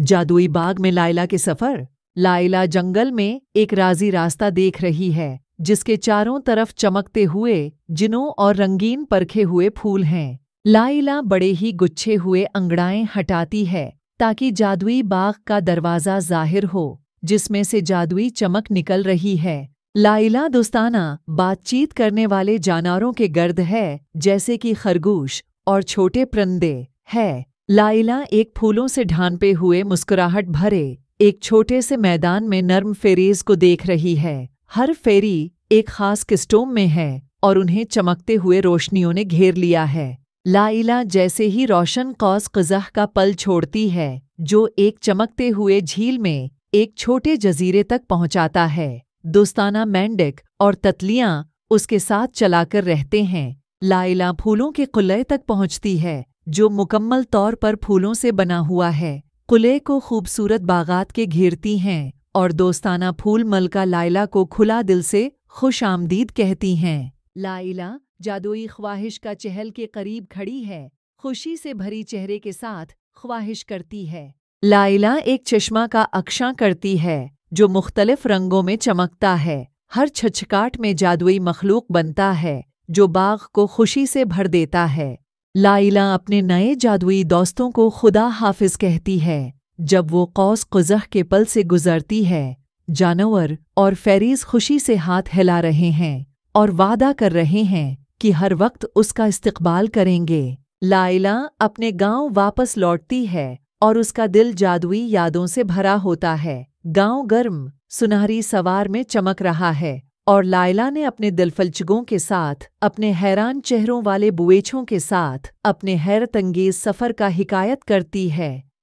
जादुई बाग में लाइला के सफर लाइला जंगल में एक राजी रास्ता देख रही है जिसके चारों तरफ चमकते हुए जिनों और रंगीन परखे हुए फूल हैं लाइला बड़े ही गुच्छे हुए अंगड़ाएं हटाती है ताकि जादुई बाग का दरवाजा जाहिर हो जिसमें से जादुई चमक निकल रही है लाइला दोस्ताना बातचीत करने वाले जानवरों के गर्द है जैसे कि खरगोश और छोटे प्रंदे है लाइला एक फूलों से ढांपे हुए मुस्कुराहट भरे एक छोटे से मैदान में नर्म फेरीज को देख रही है हर फेरी एक खास किस्टोम में है और उन्हें चमकते हुए रोशनियों ने घेर लिया है लाइला जैसे ही रोशन कौस कजह का पल छोड़ती है जो एक चमकते हुए झील में एक छोटे जजीरे तक पहुंचाता है दोस्ताना मैंडिक और ततलियां उसके साथ चलाकर रहते हैं लाइला फूलों के कुल्ले तक पहुंचती है जो मुकम्मल तौर पर फूलों से बना हुआ है कुले को खूबसूरत बागात के घेरती हैं और दोस्ताना फूल मलका लाइला को खुला दिल से खुश आमदीद कहती हैं लाइला जादुई ख्वाहिश का चहल के करीब खड़ी है खुशी से भरी चेहरे के साथ ख्वाहिश करती है लाइला एक चश्मा का अक्षा करती है जो मुख्तलिफ रंगों में चमकता है हर छछकाट में जादुई मखलूक बनता है जो बाग को खुशी से भर देता है लाइला अपने नए जादुई दोस्तों को खुदा हाफिज कहती है जब वो कौस कुजह के पल से गुजरती है जानवर और फेरीज खुशी से हाथ हिला रहे हैं और वादा कर रहे हैं कि हर वक्त उसका इस्तकबाल करेंगे लाइला अपने गांव वापस लौटती है और उसका दिल जादुई यादों से भरा होता है गांव गर्म सुनहरी सवार में चमक रहा है और लाइला ने अपने दिलफलचगों के साथ अपने हैरान चेहरों वाले बुएछों के साथ अपने हैरतंगेज सफ़र का हिकायत करती है